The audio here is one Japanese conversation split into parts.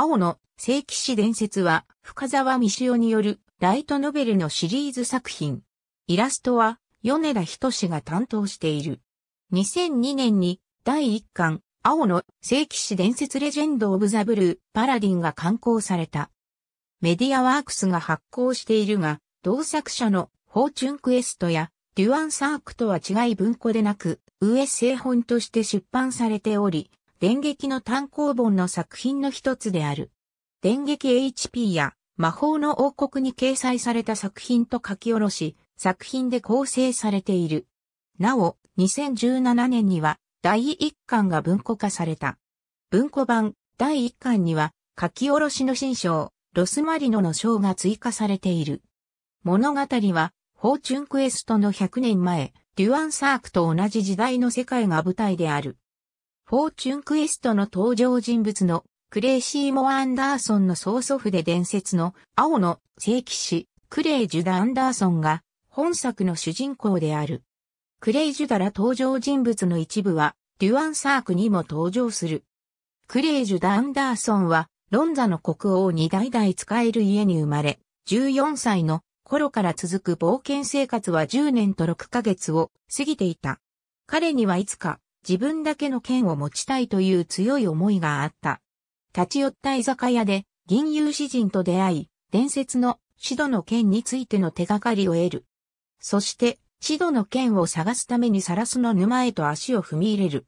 青の聖騎士伝説は深沢美潮によるライトノベルのシリーズ作品。イラストは米田仁が担当している。2002年に第1巻青の聖騎士伝説レジェンド・オブ・ザ・ブルー・パラディンが刊行された。メディアワークスが発行しているが、同作者のフォーチュンクエストやデュアンサークとは違い文庫でなく、US 製本として出版されており、電撃の単行本の作品の一つである。電撃 HP や魔法の王国に掲載された作品と書き下ろし、作品で構成されている。なお、2017年には第1巻が文庫化された。文庫版第1巻には書き下ろしの新章、ロスマリノの章が追加されている。物語は、フォーチュンクエストの100年前、デュアンサークと同じ時代の世界が舞台である。フォーチュンクエストの登場人物のクレイシーモ・アンダーソンの曽祖父で伝説の青の聖騎士クレイ・ジュダ・アンダーソンが本作の主人公である。クレイ・ジュダら登場人物の一部はデュアンサークにも登場する。クレイ・ジュダ・アンダーソンはロンザの国王に代々使える家に生まれ、14歳の頃から続く冒険生活は10年と6ヶ月を過ぎていた。彼にはいつか自分だけの剣を持ちたいという強い思いがあった。立ち寄った居酒屋で銀融詩人と出会い、伝説のシドの剣についての手がかりを得る。そして、シドの剣を探すためにサラスの沼へと足を踏み入れる。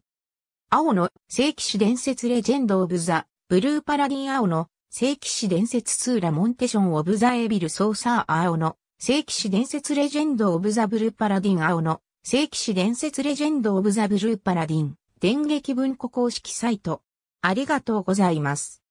青の聖騎士伝説レジェンド・オブ・ザ・ブルーパラディン青の聖騎士伝説ツーラ・モンテション・オブ・ザ・エビル・ソーサー青の聖騎士伝説レジェンド・オブ・ザ・ブルーパラディン青の聖騎士伝説レジェンド・オブ・ザ・ブルー・パラディン、電撃文庫公式サイト。ありがとうございます。